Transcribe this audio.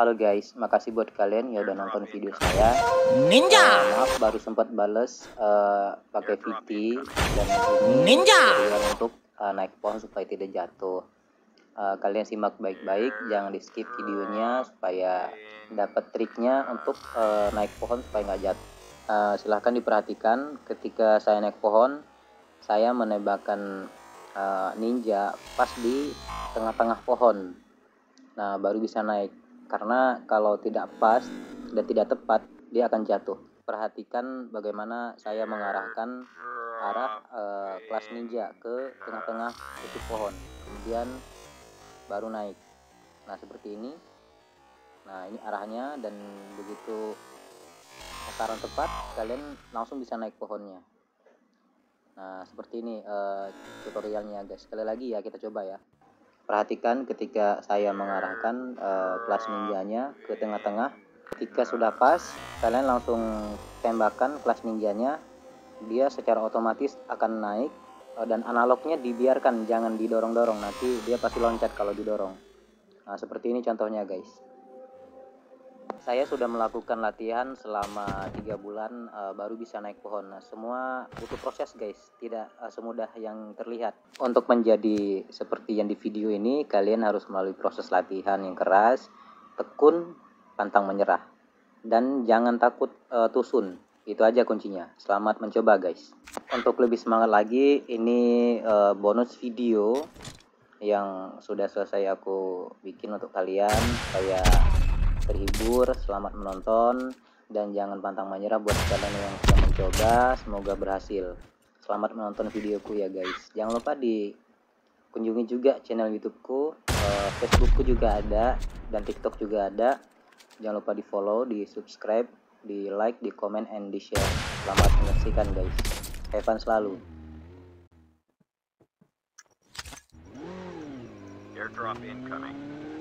Halo guys, makasih buat kalian yang udah nonton video saya. Ninja. Uh, maaf baru sempat bales uh, pakai VT dan ini Ninja. untuk uh, naik pohon supaya tidak jatuh. Uh, kalian simak baik-baik, jangan di skip videonya supaya dapat triknya untuk uh, naik pohon supaya nggak jatuh. Uh, silahkan diperhatikan ketika saya naik pohon, saya menembakkan uh, ninja pas di tengah-tengah pohon. Nah baru bisa naik karena kalau tidak pas dan tidak tepat dia akan jatuh perhatikan bagaimana saya mengarahkan arah eh, kelas ninja ke tengah-tengah tutup pohon kemudian baru naik nah seperti ini nah ini arahnya dan begitu sasaran tepat kalian langsung bisa naik pohonnya nah seperti ini uh, tutorialnya guys sekali lagi ya kita coba ya Perhatikan ketika saya mengarahkan uh, kelas ninjanya ke tengah-tengah. Ketika sudah pas, kalian langsung tembakan kelas ninjanya. Dia secara otomatis akan naik uh, dan analognya dibiarkan, jangan didorong-dorong. Nanti dia pasti loncat kalau didorong. Nah, seperti ini contohnya, guys saya sudah melakukan latihan selama tiga bulan uh, baru bisa naik pohon. Nah, semua butuh proses guys, tidak uh, semudah yang terlihat. Untuk menjadi seperti yang di video ini, kalian harus melalui proses latihan yang keras, tekun, pantang menyerah, dan jangan takut uh, tusun. Itu aja kuncinya. Selamat mencoba guys. Untuk lebih semangat lagi, ini uh, bonus video yang sudah selesai aku bikin untuk kalian Saya terhibur, selamat menonton, dan jangan pantang menyerah buat kalian yang sudah mencoba, semoga berhasil. Selamat menonton videoku ya guys. Jangan lupa di kunjungi juga channel YouTubeku, eh, Facebookku juga ada, dan TikTok juga ada. Jangan lupa di follow, di subscribe, di like, di comment, and di share. Selamat menyaksikan guys. Have fun selalu. Airdrop incoming.